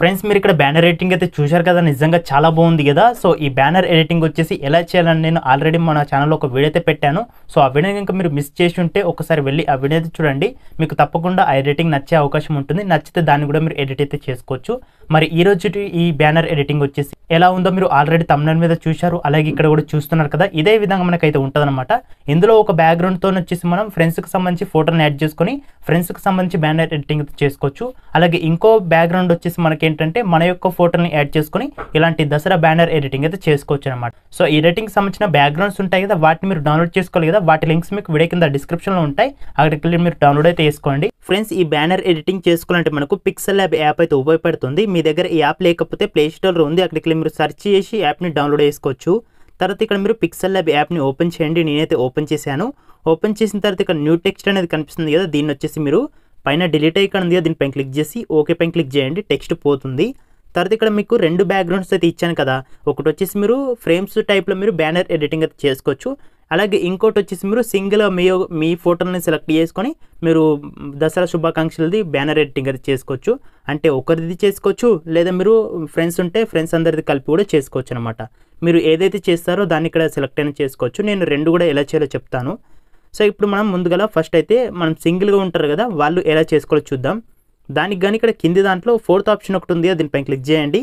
friends మీరు ఇక్కడ banner editing అయితే చూశారు కదా నిజంగా చాలా బాగుంది కదా సో ఈ బ్యానర్ ఎడిటింగ్ వచ్చేసి ఎలా చేయాలని నేను ఆల్రెడీ మన ఛానల్లో ఒక వీడియో అయితే పెట్టాను సో ఆ వీడియో కనుక మీరు మిస్ చేసి ఉంటే ఒకసారి వెళ్ళి ఆ వీడియో అయితే చూడండి మీకు తప్పకుండా ఆ ఎడిటింగ్ నచ్చే అవకాశం ఉంటుంది నచ్చితే దాన్ని కూడా మీరు ఎడిట్ అయితే చేసుకోవచ్చు మరి ఈరోజు ఈ బ్యానర్ ఎడిటింగ్ వచ్చేసి ఎలా ఉందో మీరు ఆల్రెడీ తమిళ మీద చూశారు అలాగే ఇక్కడ కూడా చూస్తున్నారు కదా ఇదే విధంగా మనకైతే ఉంటుందన్నమాట ఇందులో ఒక బ్యాక్గ్రౌండ్తో వచ్చేసి మనం ఫ్రెండ్స్కి సంబంధించి ఫోటోని యాడ్ చేసుకొని ఫ్రెండ్స్కి సంబంధించి బ్యానర్ ఎడిటింగ్ చేసుకోవచ్చు అలాగే ఇంకో బ్యాక్గ్రౌండ్ వచ్చేసి మనకి ఏంటంటే మన యొక్క ఫోటోని యాడ్ చేసుకొని ఇలాంటి దసరా బ్యానర్ ఎడిటింగ్ అయితే చేసుకోవచ్చు అనమాట సో ఎడిటింగ్ సంబంధించిన బ్యాక్గ్రౌండ్స్ ఉంటాయి కదా వాటిని మీరు డౌన్లోడ్ చేసుకోవాలి కదా వాటి లింక్స్ మీకు వీడియో కింద డిస్క్రిప్షన్లో ఉంటాయి అక్కడికి వెళ్ళి మీరు డౌన్లోడ్ అయితే చేసుకోండి ఫ్రెండ్స్ ఈ బ్యానర్ ఎడిటింగ్ చేసుకోవాలంటే మనకు పిక్సెల్ ల్యాబ్ యాప్ అయితే ఉపయోగపడుతుంది మీ దగ్గర ఈ యాప్ లేకపోతే ప్లే ఉంది అక్కడికి మీరు సెర్చ్ చేసి యాప్ని డౌన్లోడ్ చేసుకోవచ్చు తర్వాత ఇక్కడ మీరు పిక్సెల్ ల్యాబ్ యాప్ని ఓపెన్ చేయండి నేనైతే ఓపెన్ చేశాను ఓపెన్ చేసిన తర్వాత ఇక్కడ న్యూ టెక్స్ట్ అనేది కనిపిస్తుంది కదా దీన్ని వచ్చేసి మీరు పైన డిలీట్ ఐకాన్ ఉంది కదా దీనిపైన క్లిక్ చేసి ఓకే పైన క్లిక్ చేయండి టెక్స్ట్ పోతుంది తర్వాత ఇక్కడ మీకు రెండు బ్యాక్గ్రౌండ్స్ అయితే ఇచ్చాను కదా ఒకటి వచ్చేసి మీరు ఫ్రేమ్స్ టైప్లో మీరు బ్యానర్ ఎడిటింగ్ అయితే చేసుకోవచ్చు అలాగే ఇంకోటి వచ్చేసి మీరు సింగిల్గా మీ మీ ఫోటోని సెలెక్ట్ చేసుకొని మీరు దసరా శుభాకాంక్షలది బ్యానర్ ఎడిటింగ్ అది చేసుకోవచ్చు అంటే ఒకరిది చేసుకోవచ్చు లేదా మీరు ఫ్రెండ్స్ ఉంటే ఫ్రెండ్స్ అందరిది కలిపి కూడా చేసుకోవచ్చు అనమాట మీరు ఏదైతే చేస్తారో దాన్ని ఇక్కడ సెలెక్ట్ అయినా చేసుకోవచ్చు నేను రెండు కూడా ఎలా చేయాలో చెప్తాను సో ఇప్పుడు మనం ముందుగా ఫస్ట్ అయితే మనం సింగిల్గా ఉంటారు కదా వాళ్ళు ఎలా చేసుకోవాలో చూద్దాం దానికి కానీ ఇక్కడ కింది దాంట్లో ఫోర్త్ ఆప్షన్ ఒకటి ఉంది దీనిపైన క్లిక్ చేయండి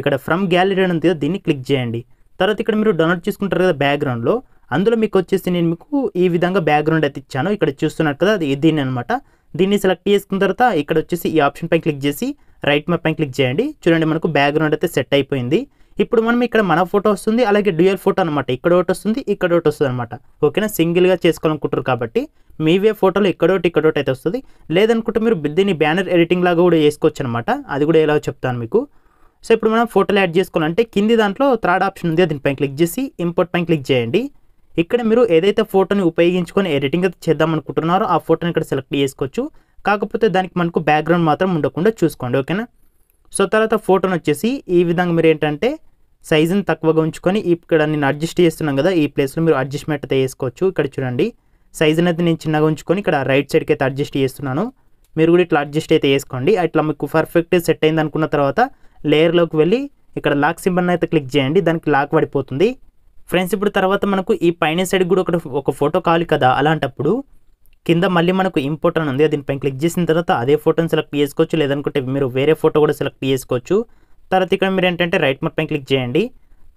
ఇక్కడ ఫ్రమ్ గ్యాలరీ అని ఉంది దీన్ని క్లిక్ చేయండి తర్వాత ఇక్కడ మీరు డౌన్లోడ్ చేసుకుంటారు కదా బ్యాక్గ్రౌండ్లో అందులో మీకు వచ్చేసి నేను మీకు ఈ విధంగా బ్యాక్గ్రౌండ్ అయితే ఇచ్చాను ఇక్కడ చూస్తున్నారు కదా అది దీన్ని అనమాట దీన్ని సెలెక్ట్ చేసుకున్న తర్వాత ఇక్కడ వచ్చేసి ఈ ఆప్షన్ పైన క్లిక్ చేసి రైట్ మ్యాప్ పైన క్లిక్ చేయండి చూడండి మనకు బ్యాక్గ్రౌండ్ అయితే సెట్ అయిపోయింది ఇప్పుడు మనం ఇక్కడ మన ఫోటో వస్తుంది అలాగే డ్యూయల్ ఫోటో అనమాట ఇక్కడ ఒకటి వస్తుంది ఇక్కడ ఒకటి వస్తుంది అనమాట ఓకేనా సింగిల్గా చేసుకోవాలనుకుంటారు కాబట్టి మీవే ఫోటోలు ఇక్కడోటి ఇక్కడోటి అయితే వస్తుంది లేదనుకుంటే మీరు దీన్ని బ్యానర్ ఎడిటింగ్ లాగా కూడా చేసుకోవచ్చు అనమాట అది కూడా ఎలా చెప్తాను మీకు సో ఇప్పుడు మనం ఫోటోలు యాడ్ చేసుకోవాలంటే కింది దాంట్లో థర్డ్ ఆప్షన్ ఉంది దీనిపైన క్లిక్ చేసి ఇంపోర్ట్ పైన క్లిక్ చేయండి ఇక్కడ మీరు ఏదైతే ఫోటోని ఉపయోగించుకొని ఎడిటింగ్ చేద్దాం అనుకుంటున్నారో ఆ ఫోటోని ఇక్కడ సెలెక్ట్ చేసుకోవచ్చు కాకపోతే దానికి మనకు బ్యాక్గ్రౌండ్ మాత్రం ఉండకుండా చూసుకోండి ఓకేనా సో తర్వాత ఫోటోని వచ్చేసి ఈ విధంగా మీరు ఏంటంటే సైజుని తక్కువగా ఉంచుకొని ఇక్కడ నేను అడ్జస్ట్ చేస్తున్నాను కదా ఈ ప్లేస్లో మీరు అడ్జస్ట్మెంట్ అయితే వేసుకోవచ్చు ఇక్కడ చూడండి సైజుని అయితే నేను చిన్నగా ఉంచుకొని ఇక్కడ రైట్ సైడ్కి అయితే అడ్జస్ట్ చేస్తున్నాను మీరు కూడా ఇట్లా అడ్జస్ట్ అయితే వేసుకోండి అట్లా మీకు పర్ఫెక్ట్ సెట్ అయింది అనుకున్న తర్వాత లేయర్లోకి వెళ్ళి ఇక్కడ లాక్ సింబల్ అయితే క్లిక్ చేయండి దానికి లాక్ పడిపోతుంది ఫ్రెండ్స్ ఇప్పుడు తర్వాత మనకు ఈ పైన సైడ్ కూడా ఒకటి ఒక ఫోటో కావాలి కదా అలాంటప్పుడు కింద మళ్ళీ మనకు ఇంపోర్ట్ అని ఉంది దీనిపైన క్లిక్ చేసిన తర్వాత అదే ఫోటోని సెలెక్ట్ చేసుకోవచ్చు లేదనుకుంటే మీరు వేరే ఫోటో కూడా సెలెక్ట్ చేసుకోవచ్చు తర్వాత ఇక్కడ మీరు ఏంటంటే రైట్ మట్ పైన క్లిక్ చేయండి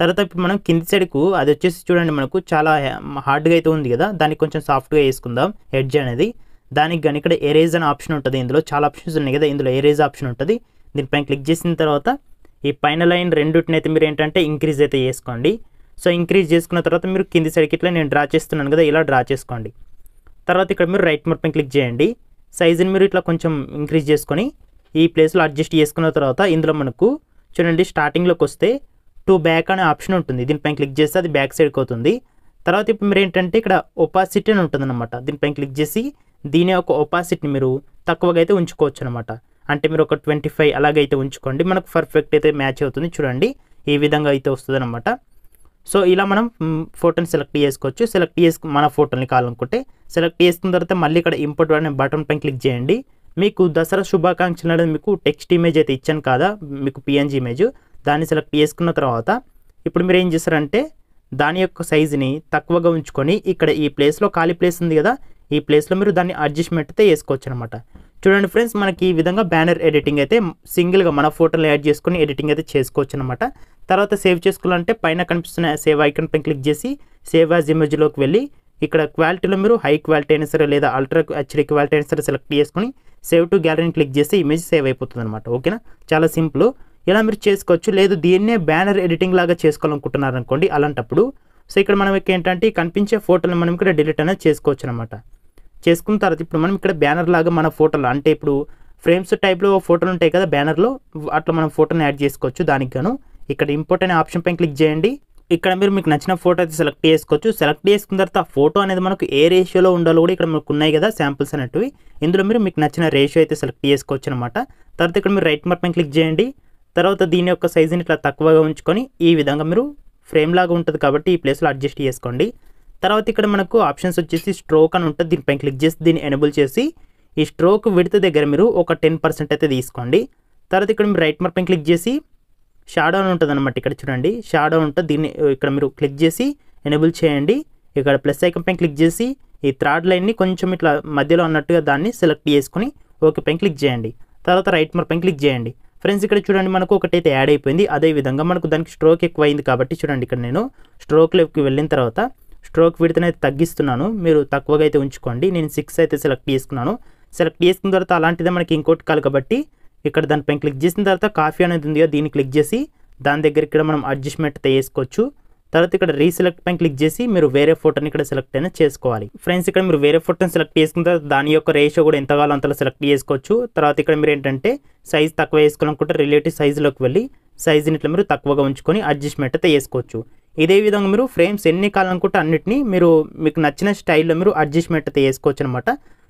తర్వాత ఇప్పుడు మనం కింది సైడ్కు అది వచ్చేసి చూడండి మనకు చాలా హార్డ్గా అయితే ఉంది కదా దానికి కొంచెం సాఫ్ట్గా వేసుకుందాం హెడ్జ్ అనేది దానికి కానీ ఇక్కడ ఎరేజ్ అనే ఆప్షన్ ఉంటుంది ఇందులో చాలా ఆప్షన్స్ ఉన్నాయి కదా ఇందులో ఎరేజ్ ఆప్షన్ ఉంటుంది దీనిపైన క్లిక్ చేసిన తర్వాత ఈ పైన లైన్ రెండింటిని అయితే మీరు ఏంటంటే ఇంక్రీజ్ అయితే చేసుకోండి సో ఇంక్రీజ్ చేసుకున్న తర్వాత మీరు కింది సైడ్కి ఇట్లా నేను డ్రా చేస్తున్నాను కదా ఇలా డ్రా చేసుకోండి తర్వాత ఇక్కడ మీరు రైట్ మొత్తం క్లిక్ చేయండి సైజుని మీరు ఇట్లా కొంచెం ఇంక్రీజ్ చేసుకొని ఈ ప్లేస్లో అడ్జస్ట్ చేసుకున్న తర్వాత ఇందులో మనకు చూడండి స్టార్టింగ్లోకి వస్తే టూ బ్యాక్ అనే ఆప్షన్ ఉంటుంది దీనిపైన క్లిక్ చేస్తే అది బ్యాక్ సైడ్కి అవుతుంది తర్వాత ఇప్పుడు మీరు ఏంటంటే ఇక్కడ ఒపాసిటీ అని ఉంటుందన్నమాట దీనిపైన క్లిక్ చేసి దీని యొక్క ఒపాసిటీని మీరు తక్కువగా అయితే ఉంచుకోవచ్చు అనమాట అంటే మీరు ఒక ట్వంటీ ఫైవ్ అలాగైతే ఉంచుకోండి మనకు పర్ఫెక్ట్ అయితే మ్యాచ్ అవుతుంది చూడండి ఈ విధంగా అయితే వస్తుంది సో ఇలా మనం ఫోటోని సెలెక్ట్ చేసుకోవచ్చు సెలెక్ట్ చేసుకు మన ఫోటోని కావాలనుకుంటే సెలెక్ట్ చేసుకున్న తర్వాత మళ్ళీ ఇక్కడ ఇంపోర్ట్ అనే బటన్ పైన క్లిక్ చేయండి మీకు దసరా శుభాకాంక్షలు అనేది మీకు టెక్స్ట్ ఇమేజ్ అయితే ఇచ్చాను కదా మీకు పిఎన్జీ ఇమేజ్ దాన్ని సెలెక్ట్ చేసుకున్న తర్వాత ఇప్పుడు మీరు ఏం చేస్తారంటే దాని యొక్క సైజుని తక్కువగా ఉంచుకొని ఇక్కడ ఈ ప్లేస్లో ఖాళీ ప్లేస్ ఉంది కదా ఈ ప్లేస్లో మీరు దాన్ని అడ్జస్ట్మెంట్ అయితే వేసుకోవచ్చు అనమాట చూడండి ఫ్రెండ్స్ మనకి ఈ విధంగా బ్యానర్ ఎడిటింగ్ అయితే సింగిల్గా మన ఫోటోలు యాడ్ చేసుకుని ఎడిటింగ్ అయితే చేసుకోవచ్చు అనమాట తర్వాత సేవ్ చేసుకోవాలంటే పైన కనిపిస్తున్న సేవ్ ఐకన్ పైన క్లిక్ చేసి సేవ్ యాజ్ ఇమేజ్లోకి వెళ్ళి ఇక్కడ క్వాలిటీలో మీరు హై క్వాలిటీ అయినా సరే లేదా అల్ట్రా హెచ్డీ క్వాలిటీ అయినా సరే సెలెక్ట్ చేసుకుని సేవ్ టు గ్యాలరీని క్లిక్ చేస్తే ఇమేజ్ సేవ్ అయిపోతుంది అనమాట ఓకేనా చాలా సింపుల్ ఇలా మీరు చేసుకోవచ్చు లేదు దీన్నే బ్యానర్ ఎడిటింగ్ లాగా చేసుకోవాలనుకుంటున్నారనుకోండి అలాంటప్పుడు సో ఇక్కడ మనం ఏంటంటే కనిపించే ఫోటోలు మనం ఇక్కడ డిలీట్ అనేది చేసుకోవచ్చు అనమాట చేసుకున్న తర్వాత ఇప్పుడు మనం ఇక్కడ బ్యానర్ లాగా మన ఫోటోలు అంటే ఇప్పుడు ఫ్రేమ్స్ టైప్లో ఫోటోలు ఉంటాయి కదా బ్యానర్లో అట్లా మనం ఫోటోని యాడ్ చేసుకోవచ్చు దానికి గాను ఇక్కడ ఇంపార్టెంట్ అనే ఆప్షన్ పైన క్లిక్ చేయండి ఇక్కడ మీరు మీకు నచ్చిన ఫోటో అయితే సెలెక్ట్ చేసుకోవచ్చు సెలెక్ట్ చేసుకున్న తర్వాత ఆ ఫోటో అనేది మనకు ఏ రేషియోలో ఉండాలో కూడా ఇక్కడ మనకు ఉన్నాయి కదా శాంపుల్స్ అనేటివి ఇందులో మీరు మీకు నచ్చిన రేషియో అయితే సెలెక్ట్ చేసుకోవచ్చు అనమాట తర్వాత ఇక్కడ మీరు రైట్ మార్క్ క్లిక్ చేయండి తర్వాత దీని యొక్క సైజుని ఇట్లా తక్కువగా ఉంచుకొని ఈ విధంగా మీరు ఫ్రేమ్ లాగా ఉంటుంది కాబట్టి ఈ ప్లేస్లో అడ్జస్ట్ చేసుకోండి తర్వాత ఇక్కడ మనకు ఆప్షన్స్ వచ్చేసి స్ట్రోక్ అని ఉంటుంది దీనిపైన క్లిక్ చేసి దీన్ని ఎనబుల్ చేసి ఈ స్ట్రోక్ విడత దగ్గర మీరు ఒక టెన్ పర్సెంట్ అయితే తీసుకోండి తర్వాత ఇక్కడ మీరు రైట్ మార్పైన క్లిక్ చేసి షాడో అని ఉంటుంది అనమాట ఇక్కడ చూడండి షాడో ఉంటుంది దీన్ని ఇక్కడ మీరు క్లిక్ చేసి ఎనేబుల్ చేయండి ఇక్కడ ప్లస్ ఐకమ్ పైన క్లిక్ చేసి ఈ థ్రాడ్ లైన్ని కొంచెం ఇట్లా మధ్యలో అన్నట్టుగా దాన్ని సెలెక్ట్ చేసుకుని ఓకే పైన క్లిక్ చేయండి తర్వాత రైట్ మర్ పైన క్లిక్ చేయండి ఫ్రెండ్స్ ఇక్కడ చూడండి మనకు ఒకటైతే యాడ్ అయిపోయింది అదేవిధంగా మనకు దానికి స్ట్రోక్ ఎక్కువైంది కాబట్టి చూడండి ఇక్కడ నేను స్ట్రోక్ లెక్కి వెళ్ళిన తర్వాత స్ట్రోక్ విడితే అయితే తగ్గిస్తున్నాను మీరు తక్కువగా అయితే ఉంచుకోండి నేను సిక్స్ అయితే సెలెక్ట్ చేసుకున్నాను సెలెక్ట్ చేసుకున్న తర్వాత అలాంటిదే మనకి ఇంకోటి కాలు కాబట్టి ఇక్కడ దానిపైన క్లిక్ చేసిన తర్వాత కాఫీ అనేది ఉందిగా దీన్ని క్లిక్ చేసి దాని దగ్గర ఇక్కడ మనం అడ్జస్ట్మెంట్ అయితే చేసుకోవచ్చు తర్వాత ఇక్కడ రీసెలెక్ట్ పైన క్లిక్ చేసి మీరు వేరే ఫోటోని ఇక్కడ సెలెక్ట్ అయినా చేసుకోవాలి ఫ్రెండ్స్ ఇక్కడ మీరు వేరే ఫోటోని సెలెక్ట్ చేసుకున్న తర్వాత దాని యొక్క రేషియో కూడా ఎంత కావాలో అంతలో సెలెక్ట్ చేసుకోవచ్చు తర్వాత ఇక్కడ మీరు ఏంటంటే సైజ్ తక్కువ వేసుకోవాలనుకుంటే రిలేటివ్ సైజులోకి వెళ్ళి సైజ్ని ఇట్లా మీరు తక్కువగా ఉంచుకొని అడ్జస్ట్మెంట్ అయితే చేసుకోవచ్చు ఇదే విధంగా మీరు ఫ్రేమ్స్ ఎన్ని కావాలనుకుంటే అన్నిటిని మీరు మీకు నచ్చిన స్టైల్లో మీరు అడ్జస్ట్మెంట్ అయితే చేసుకోవచ్చు అనమాట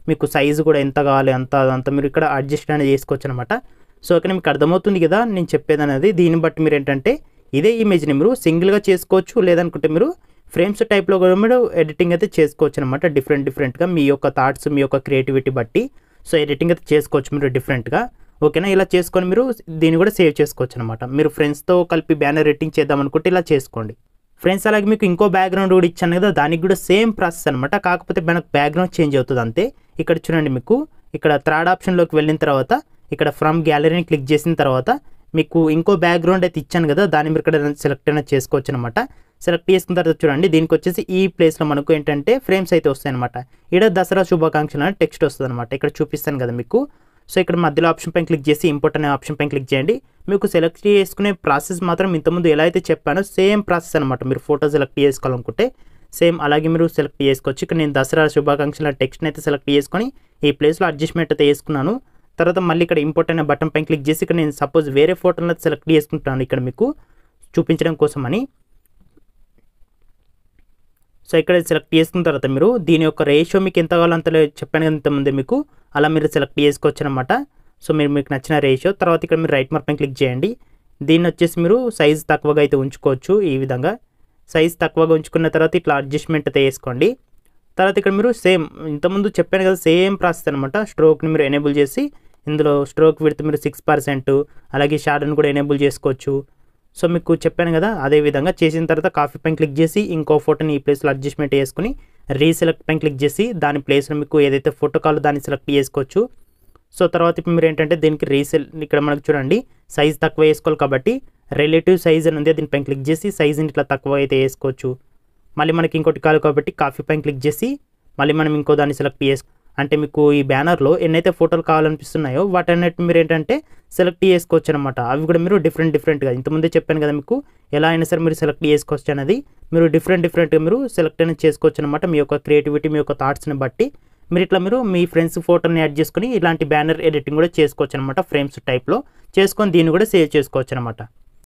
మీకు సైజు కూడా ఎంత కావాలి అంత అదంతా మీరు ఇక్కడ అడ్జస్ట్ అనేది చేసుకోవచ్చు అనమాట సో ఇక్కడ మీకు అర్థమవుతుంది కదా నేను చెప్పేది అనేది దీన్ని బట్టి మీరు ఏంటంటే ఇదే ఇమేజ్ని మీరు సింగిల్గా చేసుకోవచ్చు లేదనుకుంటే మీరు ఫ్రేమ్స్ టైప్లో కూడా మీరు ఎడిటింగ్ అయితే చేసుకోవచ్చు అనమాట డిఫరెంట్ డిఫరెంట్గా మీ యొక్క థాట్స్ మీ యొక్క క్రియేటివిటీ బట్టి సో ఎడిటింగ్ అయితే చేసుకోవచ్చు మీరు డిఫరెంట్గా ఓకేనా ఇలా చేసుకొని మీరు దీన్ని కూడా సేవ్ చేసుకోవచ్చు అనమాట మీరు ఫ్రెండ్స్తో కలిపి బ్యానర్ ఎడిటింగ్ చేద్దాం అనుకుంటే ఇలా చేసుకోండి ఫ్రెండ్స్ అలాగే మీకు ఇంకో బ్యాక్గ్రౌండ్ కూడా ఇచ్చాను కదా దానికి కూడా సేమ్ ప్రాసెస్ అనమాట కాకపోతే మనకు బ్యాక్గ్రౌండ్ చేంజ్ అవుతుంది అంతే ఇక్కడ చూడండి మీకు ఇక్కడ థర్డ్ ఆప్షన్లోకి వెళ్ళిన తర్వాత ఇక్కడ ఫ్రమ్ గ్యాలరీని క్లిక్ చేసిన తర్వాత మీకు ఇంకో బ్యాక్గ్రౌండ్ అయితే ఇచ్చాను కదా దాన్ని మీరు ఇక్కడ సెలెక్ట్ అయినా చేసుకోవచ్చు అనమాట సెలెక్ట్ చేసుకున్న తర్వాత చూడండి దీనికి వచ్చేసి ఈ ప్లేస్లో మనకు ఏంటంటే ఫ్రేమ్స్ అయితే వస్తాయి అనమాట ఇక్కడ దసరా శుభాకాంక్షలు అనే టెక్స్ట్ వస్తుంది అనమాట ఇక్కడ చూపిస్తాను కదా మీకు సో ఇక్కడ మధ్యలో ఆప్షన్ పైన క్లిక్ చేసి ఇంపోర్ట్ అనే ఆప్షన్ పైన క్లిక్ చేయండి మీకు సెలెక్ట్ చేసుకునే ప్రాసెస్ మాత్రం ఇంతకుముందు ఎలా అయితే చెప్పానో సేమ్ ప్రాసెస్ అనమాట మీరు ఫోటో సెలెక్ట్ చేసుకోవాలనుకుంటే సేమ్ అలాగే మీరు సెలెక్ట్ చేసుకోవచ్చు ఇక్కడ నేను దసరా శుభాకాంక్షల టెక్స్ట్ని అయితే సెలెక్ట్ చేసుకొని ఈ ప్లేస్లో అడ్జస్ట్మెంట్ అయితే వేసుకున్నాను తర్వాత మళ్ళీ ఇక్కడ ఇంపోర్ట్ అనే బటన్ పైన క్లిక్ చేసి ఇక్కడ నేను సపోజ్ వేరే ఫోటోలను సెలెక్ట్ చేసుకుంటాను ఇక్కడ మీకు చూపించడం కోసమని సో ఇక్కడ సెలెక్ట్ చేసుకున్న తర్వాత మీరు దీని యొక్క రేషియో మీకు ఎంత కావాలో అంత చెప్పాను ఇంతకుముందు మీకు అలా మీరు సెలెక్ట్ చేసుకోవచ్చు అనమాట సో మీరు మీకు నచ్చిన రేషియో తర్వాత ఇక్కడ మీరు రైట్ మార్క్ పైన క్లిక్ చేయండి దీన్ని వచ్చేసి మీరు సైజు తక్కువగా అయితే ఉంచుకోవచ్చు ఈ విధంగా సైజ్ తక్కువగా ఉంచుకున్న తర్వాత ఇట్లా అడ్జస్ట్మెంట్ అయితే వేసుకోండి తర్వాత ఇక్కడ మీరు సేమ్ ఇంతకుముందు చెప్పాను కదా సేమ్ ప్రాసెస్ అనమాట స్ట్రోక్ని మీరు ఎనేబుల్ చేసి ఇందులో స్ట్రోక్ విడితే మీరు సిక్స్ పర్సెంట్ అలాగే షాడోని కూడా ఎనేబుల్ చేసుకోవచ్చు సో మీకు చెప్పాను కదా అదేవిధంగా చేసిన తర్వాత కాఫీ పైన క్లిక్ చేసి ఇంకో ఫోటోని ఈ ప్లేస్లో అడ్జస్ట్మెంట్ చేసుకుని రీసెలెక్ట్ పైన క్లిక్ చేసి దాని ప్లేస్లో మీకు ఏదైతే ఫోటో కాలో దాన్ని సెలెక్ట్ చేసుకోవచ్చు సో తర్వాత ఇప్పుడు మీరు ఏంటంటే దీనికి రీసెల్ ఇక్కడ మనకు చూడండి సైజ్ తక్కువ వేసుకోవాలి కాబట్టి రిలేటివ్ సైజ్ అని ఉంది దీనిపైన క్లిక్ చేసి సైజ్ని ఇట్లా తక్కువ అయితే వేసుకోవచ్చు మళ్ళీ మనకి ఇంకోటి కాదు కాబట్టి కాఫీ పైన క్లిక్ చేసి మళ్ళీ మనం ఇంకో దాన్ని సెలెక్ట్ చేసుకో అంటే మీకు ఈ బ్యానర్లో ఎన్నైతే ఫోటోలు కావాలనిపిస్తున్నాయో వాటన్నిటి మీరు ఏంటంటే సెలెక్ట్ చేసుకోవచ్చు అనమాట అవి కూడా మీరు డిఫరెంట్ డిఫరెంట్గా ఇంతకుముందే చెప్పాను కదా మీకు ఎలా అయినా సరే మీరు సెలెక్ట్ చేసుకోవచ్చు అనేది మీరు డిఫరెంట్ డిఫరెంట్గా మీరు సెలెక్ట్ అనేది చేసుకోవచ్చు అనమాట మీ యొక్క క్రియేటివిటీ మీ యొక్క థాట్స్ని బట్టి మీరు ఇట్లా మీరు మీ ఫ్రెండ్స్ ఫోటోని యాడ్ చేసుకుని ఇలాంటి బ్యానర్ ఎడిటింగ్ కూడా చేసుకోవచ్చు అనమాట ఫ్రేమ్స్ టైప్లో చేసుకొని దీన్ని కూడా సేవ్ చేసుకోవచ్చు అనమాట